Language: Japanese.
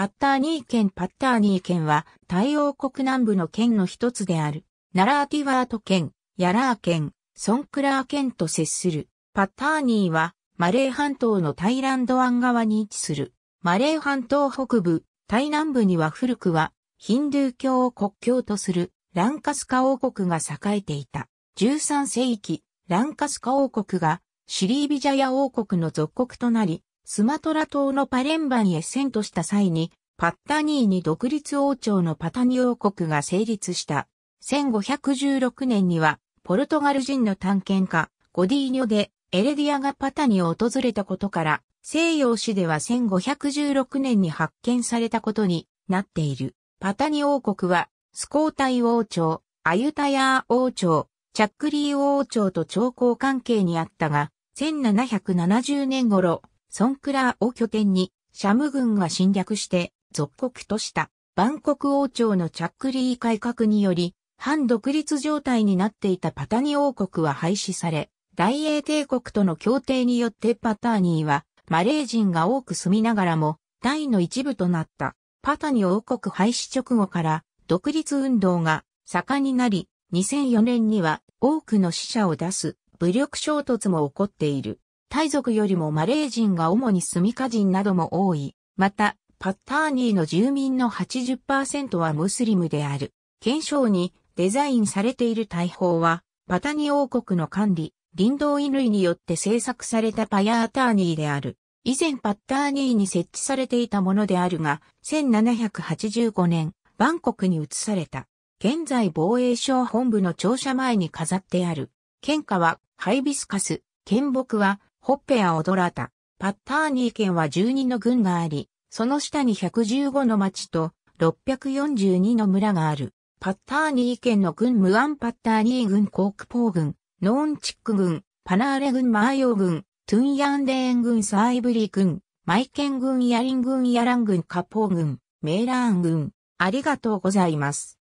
パッターニー県パッターニー県は、太陽国南部の県の一つである。ナラーティワート県、ヤラー県、ソンクラー県と接する。パッターニーは、マレー半島のタイランド湾側に位置する。マレー半島北部、タイ南部には古くは、ヒンドゥー教を国教とする、ランカスカ王国が栄えていた。13世紀、ランカスカ王国が、シリービジャヤ王国の属国となり、スマトラ島のパレンバンへ遷都した際に、パッタニーに独立王朝のパタニ王国が成立した。1516年には、ポルトガル人の探検家、ゴディーニョで、エレディアがパタニを訪れたことから、西洋史では1516年に発見されたことになっている。パタニ王国は、スコータイ王朝、アユタヤー王朝、チャックリー王朝と朝貢関係にあったが、1770年頃、ソンクラーを拠点に、シャム軍が侵略して、属国とした、バンコク王朝のチャックリー改革により、反独立状態になっていたパタニ王国は廃止され、大英帝国との協定によってパターニーは、マレー人が多く住みながらも、大の一部となった。パタニ王国廃止直後から、独立運動が盛んになり、2004年には多くの死者を出す武力衝突も起こっている。タイ族よりもマレー人が主にスミカ人なども多い。また、パッターニーの住民の80%はムスリムである。検証にデザインされている大砲は、パタニ王国の管理、林道衣類によって制作されたパヤーターニーである。以前パッターニーに設置されていたものであるが、1785年、バンコクに移された。現在防衛省本部の庁舎前に飾ってある。喧嘩はハイビスカス、剣木はホッペア・オドラタ、パッターニー県は12の郡があり、その下に115の町と642の村がある。パッターニー県の郡ムアンパッターニー郡コークポー郡、ノーンチック郡、パナーレ郡マーヨー郡、トゥンヤンデーン郡サイブリー郡、マイケン郡ヤリン郡ヤラン郡カポー郡、メーラーン郡。ありがとうございます。